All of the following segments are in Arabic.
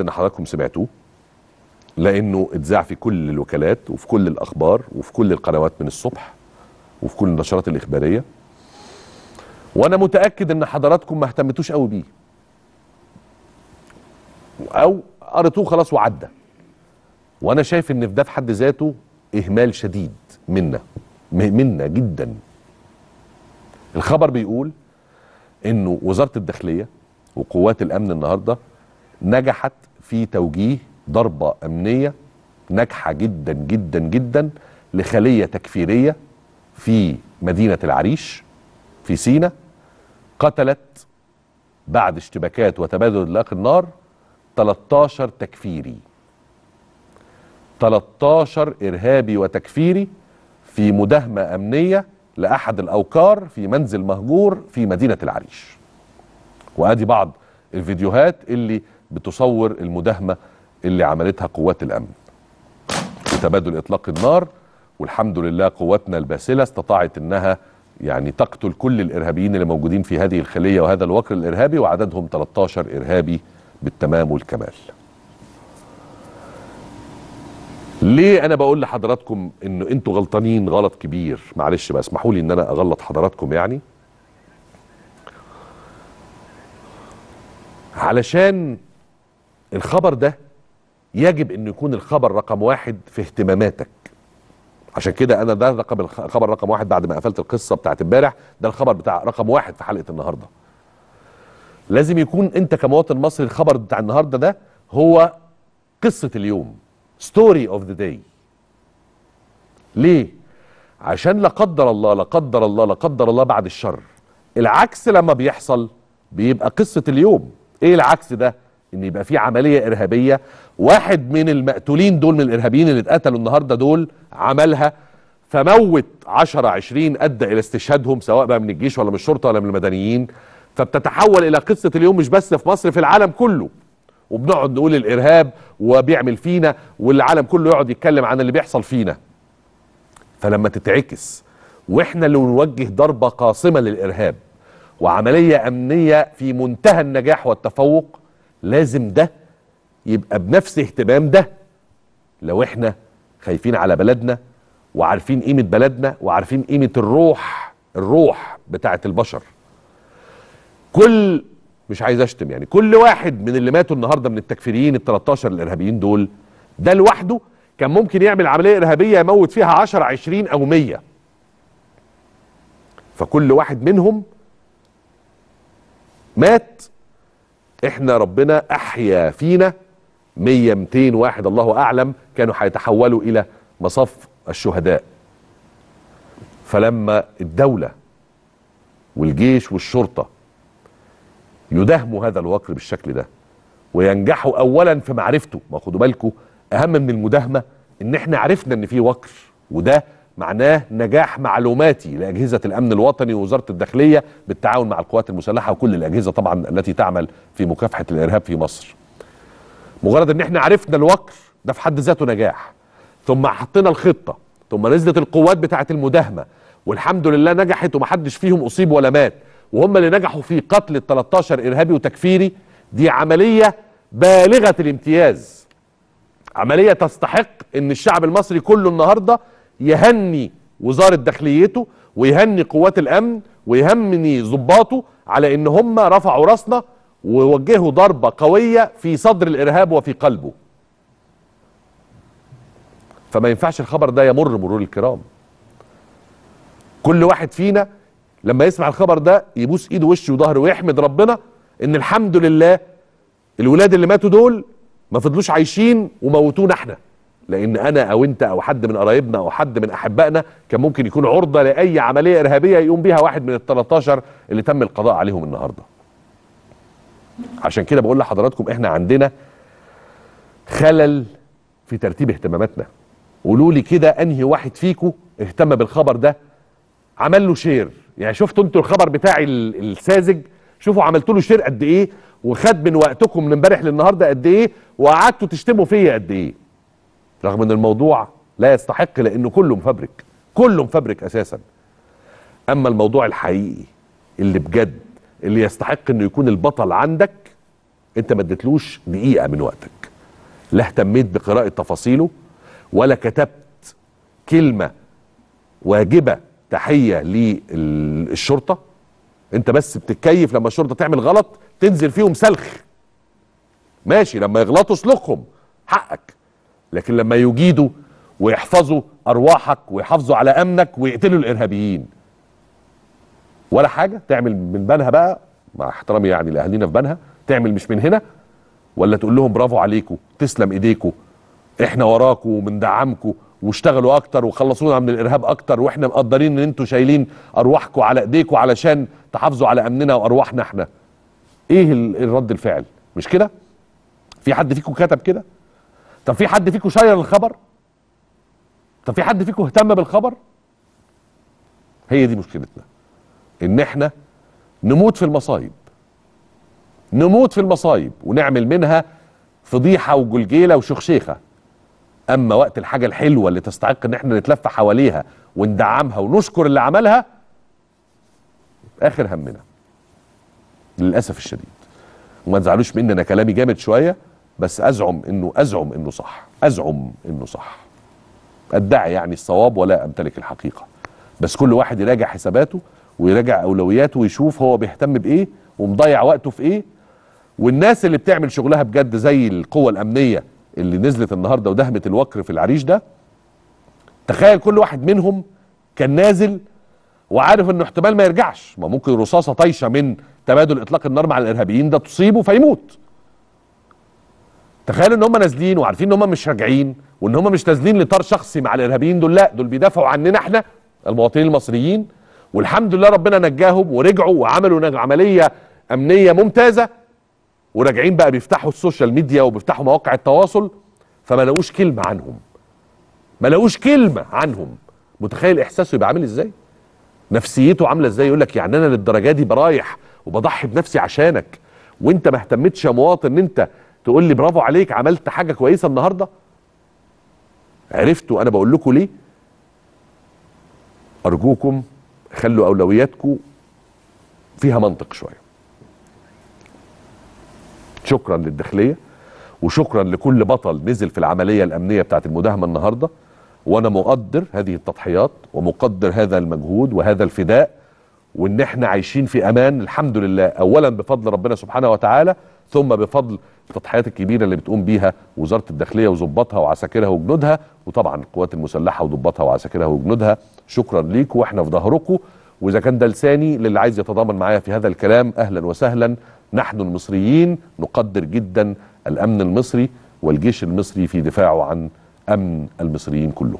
ان حضراتكم سمعتوه لانه اتذاع في كل الوكالات وفي كل الاخبار وفي كل القنوات من الصبح وفي كل النشرات الاخباريه وانا متاكد ان حضراتكم ما اهتمتوش قوي بيه او قريتوه خلاص وعدى وانا شايف ان في ده في حد ذاته اهمال شديد منا منا جدا الخبر بيقول انه وزاره الداخليه وقوات الامن النهارده نجحت في توجيه ضربة أمنية ناجحة جدا جدا جدا لخلية تكفيرية في مدينة العريش في سينا قتلت بعد اشتباكات وتبادل إطلاق النار 13 تكفيري 13 إرهابي وتكفيري في مداهمة أمنية لأحد الأوكار في منزل مهجور في مدينة العريش وأدي بعض الفيديوهات اللي بتصور المداهمه اللي عملتها قوات الامن تبادل اطلاق النار والحمد لله قواتنا الباسله استطاعت انها يعني تقتل كل الارهابيين اللي موجودين في هذه الخليه وهذا الوكر الارهابي وعددهم 13 ارهابي بالتمام والكمال. ليه انا بقول لحضراتكم إنه انتوا غلطانين غلط كبير معلش بقى اسمحوا لي ان انا اغلط حضراتكم يعني علشان الخبر ده يجب ان يكون الخبر رقم واحد في اهتماماتك عشان كده انا ده رقم الخبر رقم واحد بعد ما قفلت القصه بتاعت امبارح ده الخبر بتاع رقم واحد في حلقه النهارده لازم يكون انت كمواطن مصري الخبر بتاع النهارده ده هو قصه اليوم ستوري اوف ذا داي ليه عشان لا قدر الله لا قدر الله لا قدر الله بعد الشر العكس لما بيحصل بيبقى قصه اليوم ايه العكس ده ان يبقى في عمليه ارهابيه واحد من المقتولين دول من الارهابيين اللي اتقتلوا النهارده دول عملها فموت 10 20 ادى الى استشهادهم سواء بقى من الجيش ولا من الشرطه ولا من المدنيين فبتتحول الى قصه اليوم مش بس في مصر في العالم كله وبنقعد نقول الارهاب وبيعمل فينا والعالم كله يقعد يتكلم عن اللي بيحصل فينا فلما تتعكس واحنا اللي نوجه ضربه قاصمه للارهاب وعمليه امنيه في منتهى النجاح والتفوق لازم ده يبقى بنفس اهتمام ده لو احنا خايفين على بلدنا وعارفين قيمة بلدنا وعارفين قيمة الروح الروح بتاعة البشر كل مش عايز اشتم يعني كل واحد من اللي ماتوا النهارده من التكفيريين ال 13 الارهابيين دول ده لوحده كان ممكن يعمل عمليه ارهابيه يموت فيها 10 20 او 100 فكل واحد منهم مات احنا ربنا احيا فينا 100 200 واحد الله اعلم كانوا هيتحولوا الى مصف الشهداء فلما الدوله والجيش والشرطه يداهموا هذا الوقر بالشكل ده وينجحوا اولا في معرفته ما خدوا بالكم اهم من المداهمه ان احنا عرفنا ان في وقر وده معناه نجاح معلوماتي لاجهزه الامن الوطني ووزاره الداخليه بالتعاون مع القوات المسلحه وكل الاجهزه طبعا التي تعمل في مكافحه الارهاب في مصر. مجرد ان احنا عرفنا الوكر ده في حد ذاته نجاح ثم حطينا الخطه ثم نزلت القوات بتاعه المداهمه والحمد لله نجحت ومحدش فيهم اصيب ولا مات وهم اللي نجحوا في قتل ال 13 ارهابي وتكفيري دي عمليه بالغه الامتياز. عمليه تستحق ان الشعب المصري كله النهارده يهني وزاره داخليته ويهني قوات الامن ويهني ظباطه على ان هم رفعوا راسنا ووجهوا ضربه قويه في صدر الارهاب وفي قلبه. فما ينفعش الخبر ده يمر مرور الكرام. كل واحد فينا لما يسمع الخبر ده يبوس ايده وشه وظهره ويحمد ربنا ان الحمد لله الولاد اللي ماتوا دول ما فضلوش عايشين وموتونا احنا لان انا او انت او حد من قرايبنا او حد من احبائنا كان ممكن يكون عرضه لاي عمليه ارهابيه يقوم بيها واحد من ال 13 اللي تم القضاء عليهم النهارده. عشان كده بقول لحضراتكم احنا عندنا خلل في ترتيب اهتماماتنا. قولوا لي كده انهي واحد فيكم اهتم بالخبر ده عمل له شير، يعني شفتوا انتوا الخبر بتاعي الساذج شوفوا عملتوا له شير قد ايه وخد من وقتكم من امبارح للنهارده قد ايه وقعدتوا تشتموا فيا قد ايه. رغم ان الموضوع لا يستحق لانه كله مفبرك كله مفبرك اساسا اما الموضوع الحقيقي اللي بجد اللي يستحق انه يكون البطل عندك انت ما اديتلوش دقيقه من وقتك لا اهتميت بقراءه تفاصيله ولا كتبت كلمه واجبه تحيه للشرطه انت بس بتتكيف لما الشرطه تعمل غلط تنزل فيهم سلخ ماشي لما يغلطوا اسلخهم حقك لكن لما يجيدوا ويحفظوا ارواحك ويحافظوا على امنك ويقتلوا الارهابيين ولا حاجه تعمل من بنها بقى مع احترامي يعني لاهالينا في بنها تعمل مش من هنا ولا تقول لهم برافو عليكم تسلم ايديكم احنا وراكم وبندعمكم واشتغلوا اكتر وخلصونا من الارهاب اكتر واحنا مقدرين ان انتوا شايلين ارواحكم على ايديكم علشان تحافظوا على امننا وارواحنا احنا ايه الرد الفعل مش كده في حد فيكم كتب كده طب في حد فيكم شير الخبر طب في حد فيكم اهتم بالخبر هي دي مشكلتنا ان احنا نموت في المصايب نموت في المصايب ونعمل منها فضيحه وجلجيله وشخشيخه اما وقت الحاجه الحلوه اللي تستحق ان احنا نتلف حواليها وندعمها ونشكر اللي عملها اخر همنا للاسف الشديد وما تزعلوش مني انا كلامي جامد شويه بس ازعم انه ازعم انه صح ازعم انه صح ادعي يعني الصواب ولا امتلك الحقيقه بس كل واحد يراجع حساباته ويراجع اولوياته ويشوف هو بيهتم بايه ومضيع وقته في ايه والناس اللي بتعمل شغلها بجد زي القوه الامنيه اللي نزلت النهارده ودهمت الوكر في العريش ده تخيل كل واحد منهم كان نازل وعارف انه احتمال ما يرجعش ما ممكن رصاصه طايشه من تبادل اطلاق النار مع الارهابيين ده تصيبه فيموت تخيلوا ان هم نازلين وعارفين ان هم مش راجعين وان هم مش نازلين لطار شخصي مع الارهابيين دول لا دول بيدافعوا عننا احنا المواطنين المصريين والحمد لله ربنا نجاهم ورجعوا وعملوا عمليه امنيه ممتازه وراجعين بقى بيفتحوا السوشيال ميديا وبيفتحوا مواقع التواصل فما لقوش كلمه عنهم ما لقوش كلمه عنهم متخيل احساسه يبقى عامل ازاي نفسيته عامله ازاي يقول لك يعني انا للدرجه دي برايح وبضحي بنفسي عشانك وانت ما اهتمتش يا مواطن ان انت تقول لي برافو عليك عملت حاجه كويسه النهارده عرفتوا انا بقول لكم ليه ارجوكم خلوا اولوياتكم فيها منطق شويه شكرا للداخليه وشكرا لكل بطل نزل في العمليه الامنيه بتاعه المداهمه النهارده وانا مقدر هذه التضحيات ومقدر هذا المجهود وهذا الفداء وان احنا عايشين في امان الحمد لله اولا بفضل ربنا سبحانه وتعالى ثم بفضل التضحيات الكبيره اللي بتقوم بيها وزاره الداخليه وظباطها وعساكرها وجنودها وطبعا القوات المسلحه وضباطها وعساكرها وجنودها شكرا ليكم واحنا في ظهركم واذا كان ده لساني للي عايز يتضامن معايا في هذا الكلام اهلا وسهلا نحن المصريين نقدر جدا الامن المصري والجيش المصري في دفاعه عن امن المصريين كلهم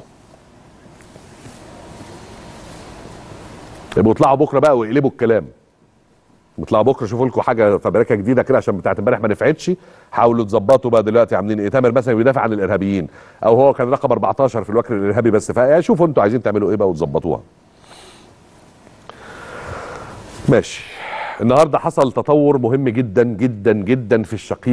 يبقوا اطلعوا بكره بقى ويقلبوا الكلام بيطلعوا بكره شوفوا لكم حاجه فبركه جديده كده عشان بتاعت امبارح ما نفعتش حاولوا تظبطوا بقى دلوقتي عاملين ايه تامر مثلا بيدافع عن الارهابيين او هو كان رقم 14 في الوكر الارهابي بس فشوفوا انتوا عايزين تعملوا ايه بقى وتظبطوها ماشي النهارده حصل تطور مهم جدا جدا جدا في الشقيق